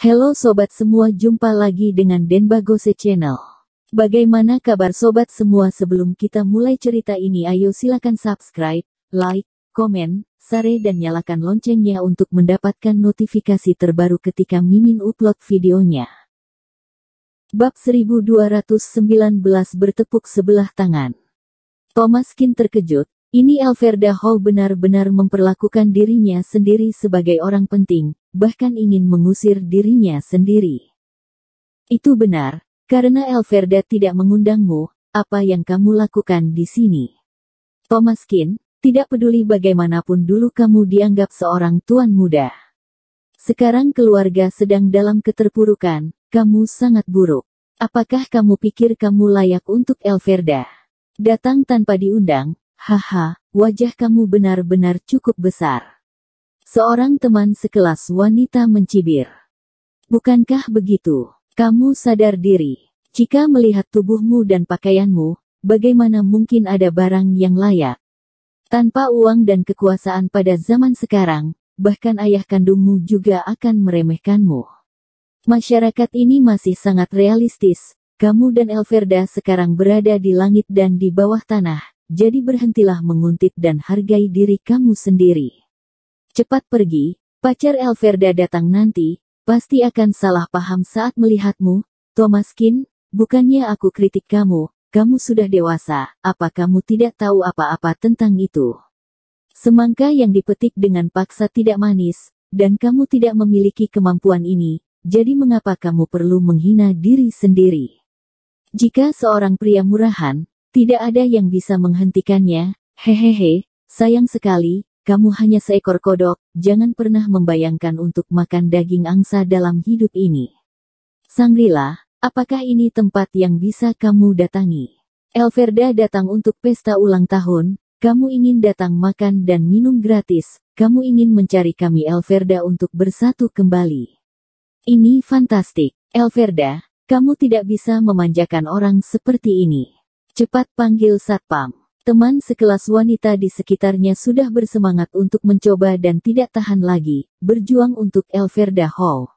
Halo sobat semua, jumpa lagi dengan Denbagose Channel. Bagaimana kabar sobat semua sebelum kita mulai cerita ini ayo silakan subscribe, like, komen, share dan nyalakan loncengnya untuk mendapatkan notifikasi terbaru ketika Mimin upload videonya. Bab 1219 bertepuk sebelah tangan. Thomas Kin terkejut, ini Alverda Hall benar-benar memperlakukan dirinya sendiri sebagai orang penting, bahkan ingin mengusir dirinya sendiri. Itu benar, karena Elverda tidak mengundangmu, apa yang kamu lakukan di sini? Thomas Kin, tidak peduli bagaimanapun dulu kamu dianggap seorang tuan muda. Sekarang keluarga sedang dalam keterpurukan, kamu sangat buruk. Apakah kamu pikir kamu layak untuk Elverda? Datang tanpa diundang, haha, wajah kamu benar-benar cukup besar. Seorang teman sekelas wanita mencibir. Bukankah begitu? Kamu sadar diri. Jika melihat tubuhmu dan pakaianmu, bagaimana mungkin ada barang yang layak? Tanpa uang dan kekuasaan pada zaman sekarang, bahkan ayah kandungmu juga akan meremehkanmu. Masyarakat ini masih sangat realistis, kamu dan Elverda sekarang berada di langit dan di bawah tanah, jadi berhentilah menguntit dan hargai diri kamu sendiri. Cepat pergi, pacar Elverda datang nanti, pasti akan salah paham saat melihatmu, Thomaskin, bukannya aku kritik kamu, kamu sudah dewasa, apa kamu tidak tahu apa-apa tentang itu? Semangka yang dipetik dengan paksa tidak manis, dan kamu tidak memiliki kemampuan ini, jadi mengapa kamu perlu menghina diri sendiri? Jika seorang pria murahan, tidak ada yang bisa menghentikannya, hehehe, sayang sekali, kamu hanya seekor kodok, jangan pernah membayangkan untuk makan daging angsa dalam hidup ini. Sangrila, apakah ini tempat yang bisa kamu datangi? Elverda datang untuk pesta ulang tahun, kamu ingin datang makan dan minum gratis, kamu ingin mencari kami Elverda untuk bersatu kembali. Ini fantastik, Elverda, kamu tidak bisa memanjakan orang seperti ini. Cepat panggil Satpam. Teman sekelas wanita di sekitarnya sudah bersemangat untuk mencoba dan tidak tahan lagi, berjuang untuk Elverda Hall.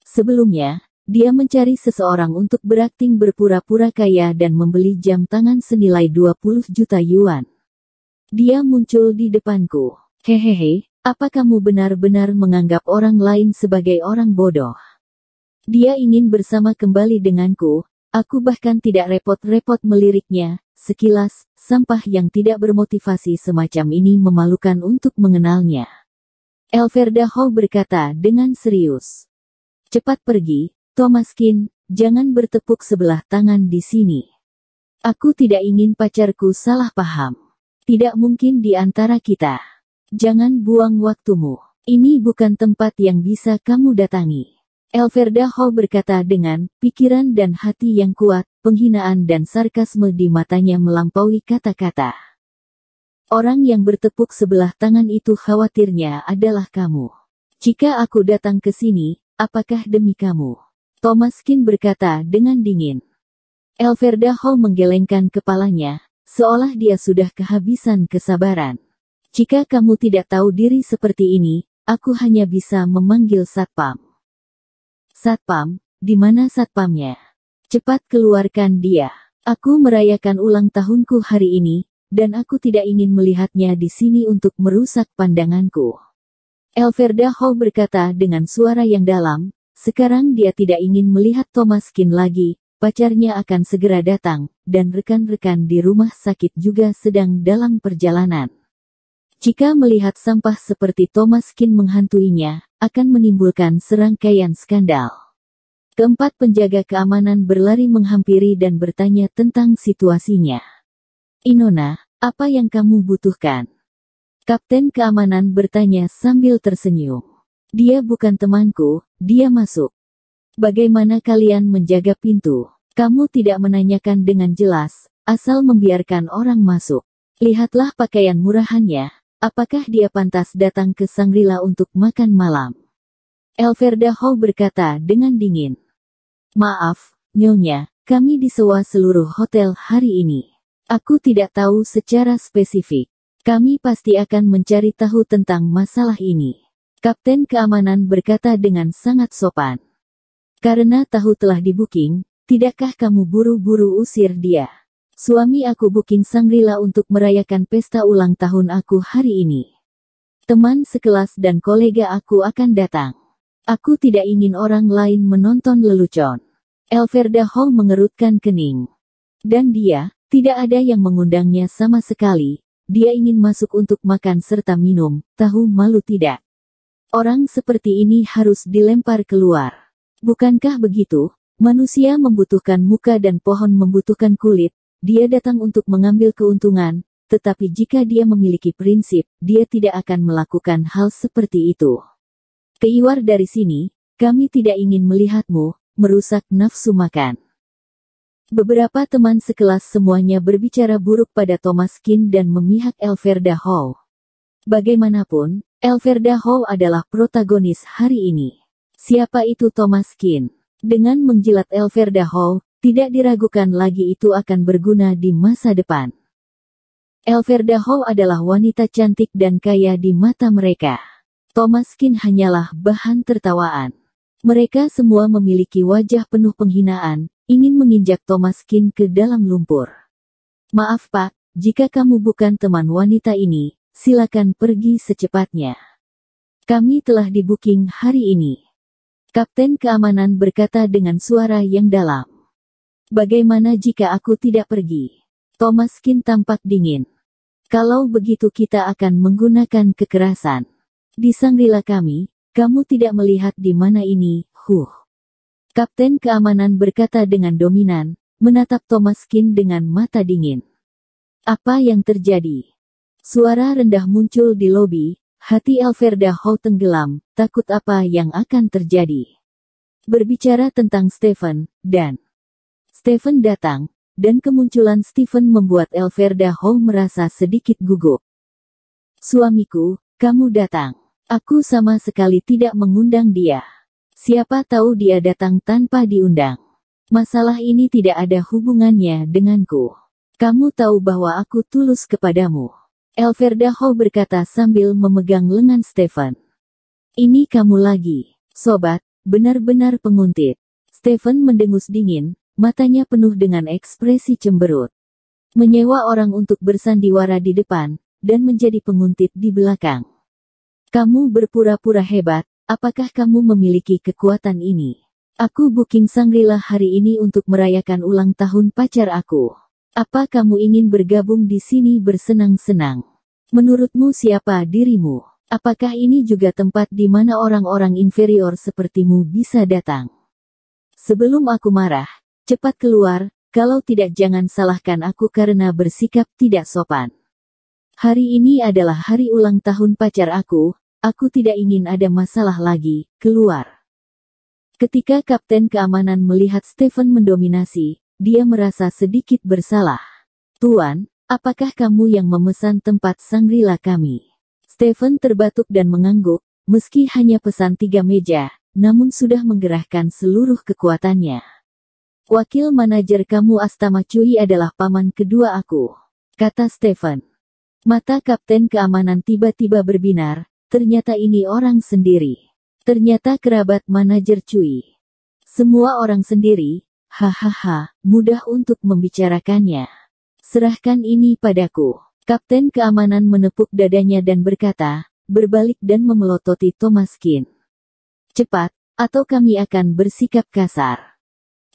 Sebelumnya, dia mencari seseorang untuk berakting berpura-pura kaya dan membeli jam tangan senilai 20 juta yuan. Dia muncul di depanku. Hehehe, apa kamu benar-benar menganggap orang lain sebagai orang bodoh? Dia ingin bersama kembali denganku, aku bahkan tidak repot-repot meliriknya, sekilas, Sampah yang tidak bermotivasi semacam ini memalukan untuk mengenalnya. Elverda Ho berkata dengan serius. Cepat pergi, Thomas Kin, jangan bertepuk sebelah tangan di sini. Aku tidak ingin pacarku salah paham. Tidak mungkin di antara kita. Jangan buang waktumu. Ini bukan tempat yang bisa kamu datangi. Elverda Ho berkata dengan pikiran dan hati yang kuat, penghinaan dan sarkasme di matanya melampaui kata-kata. Orang yang bertepuk sebelah tangan itu khawatirnya adalah kamu. Jika aku datang ke sini, apakah demi kamu? Thomas Kin berkata dengan dingin. Elverda Hall menggelengkan kepalanya, seolah dia sudah kehabisan kesabaran. Jika kamu tidak tahu diri seperti ini, aku hanya bisa memanggil Satpam. Satpam, di mana Satpamnya? Cepat keluarkan dia. Aku merayakan ulang tahunku hari ini, dan aku tidak ingin melihatnya di sini untuk merusak pandanganku. Elverda Ho berkata dengan suara yang dalam, sekarang dia tidak ingin melihat Thomas Kin lagi, pacarnya akan segera datang, dan rekan-rekan di rumah sakit juga sedang dalam perjalanan. Jika melihat sampah seperti Thomas Kin menghantuinya, akan menimbulkan serangkaian skandal. Keempat penjaga keamanan berlari menghampiri dan bertanya tentang situasinya. Inona, apa yang kamu butuhkan? Kapten keamanan bertanya sambil tersenyum. Dia bukan temanku, dia masuk. Bagaimana kalian menjaga pintu? Kamu tidak menanyakan dengan jelas, asal membiarkan orang masuk. Lihatlah pakaian murahannya, apakah dia pantas datang ke Sangrila untuk makan malam? Elverda Ho berkata dengan dingin. Maaf, Nyonya, kami disewa seluruh hotel hari ini. Aku tidak tahu secara spesifik. Kami pasti akan mencari tahu tentang masalah ini. Kapten keamanan berkata dengan sangat sopan. Karena tahu telah dibuking, tidakkah kamu buru-buru usir dia? Suami aku booking Sangrila untuk merayakan pesta ulang tahun aku hari ini. Teman sekelas dan kolega aku akan datang. Aku tidak ingin orang lain menonton lelucon. Elverda Hong mengerutkan kening. Dan dia, tidak ada yang mengundangnya sama sekali, dia ingin masuk untuk makan serta minum, tahu malu tidak. Orang seperti ini harus dilempar keluar. Bukankah begitu? Manusia membutuhkan muka dan pohon membutuhkan kulit, dia datang untuk mengambil keuntungan, tetapi jika dia memiliki prinsip, dia tidak akan melakukan hal seperti itu. Keluar dari sini, kami tidak ingin melihatmu, merusak nafsu makan. Beberapa teman sekelas semuanya berbicara buruk pada Thomas Kin dan memihak Elverda Hall. Bagaimanapun, Elverda Hall adalah protagonis hari ini. Siapa itu Thomas Kin? Dengan menjilat Elverda Hall, tidak diragukan lagi itu akan berguna di masa depan. Elverda Hall adalah wanita cantik dan kaya di mata mereka. Thomas Kin hanyalah bahan tertawaan. Mereka semua memiliki wajah penuh penghinaan, ingin menginjak Thomas Kin ke dalam lumpur. Maaf Pak, jika kamu bukan teman wanita ini, silakan pergi secepatnya. Kami telah dibuking hari ini. Kapten keamanan berkata dengan suara yang dalam. Bagaimana jika aku tidak pergi? Thomas Kin tampak dingin. Kalau begitu kita akan menggunakan kekerasan. Di Sangrila kami, kamu tidak melihat di mana ini, huh. Kapten keamanan berkata dengan dominan, menatap Thomas Kin dengan mata dingin. Apa yang terjadi? Suara rendah muncul di lobi, hati Alverda Ho tenggelam, takut apa yang akan terjadi. Berbicara tentang Stephen, dan Stephen datang, dan kemunculan Stephen membuat Elverda Ho merasa sedikit gugup. Suamiku, kamu datang. Aku sama sekali tidak mengundang dia. Siapa tahu dia datang tanpa diundang. Masalah ini tidak ada hubungannya denganku. Kamu tahu bahwa aku tulus kepadamu. Elverda Ho berkata sambil memegang lengan Stefan. Ini kamu lagi, sobat, benar-benar penguntit. Stefan mendengus dingin, matanya penuh dengan ekspresi cemberut. Menyewa orang untuk bersandiwara di depan, dan menjadi penguntit di belakang. Kamu berpura-pura hebat, apakah kamu memiliki kekuatan ini? Aku booking Sangrila hari ini untuk merayakan ulang tahun pacar aku. Apa kamu ingin bergabung di sini bersenang-senang? Menurutmu siapa dirimu? Apakah ini juga tempat di mana orang-orang inferior sepertimu bisa datang? Sebelum aku marah, cepat keluar, kalau tidak jangan salahkan aku karena bersikap tidak sopan. Hari ini adalah hari ulang tahun pacar aku, Aku tidak ingin ada masalah lagi, keluar. Ketika Kapten Keamanan melihat Stephen mendominasi, dia merasa sedikit bersalah. Tuan, apakah kamu yang memesan tempat Sangrila kami? Stephen terbatuk dan mengangguk, meski hanya pesan tiga meja, namun sudah menggerahkan seluruh kekuatannya. Wakil manajer kamu Astama Cui adalah paman kedua aku, kata Stephen. Mata Kapten Keamanan tiba-tiba berbinar, Ternyata ini orang sendiri. Ternyata kerabat manajer cuy. Semua orang sendiri, hahaha, mudah untuk membicarakannya. Serahkan ini padaku. Kapten keamanan menepuk dadanya dan berkata, berbalik dan memelototi Thomaskin. Cepat, atau kami akan bersikap kasar.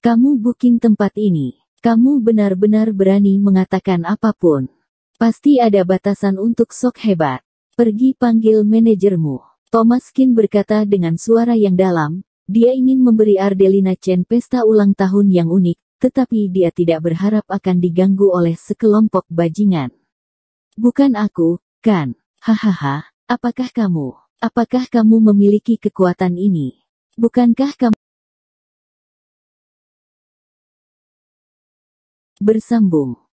Kamu booking tempat ini. Kamu benar-benar berani mengatakan apapun. Pasti ada batasan untuk sok hebat. Pergi panggil manajermu. Thomas Kin berkata dengan suara yang dalam, dia ingin memberi Ardelina Chen pesta ulang tahun yang unik, tetapi dia tidak berharap akan diganggu oleh sekelompok bajingan. Bukan aku, kan? Hahaha, apakah kamu? Apakah kamu memiliki kekuatan ini? Bukankah kamu bersambung?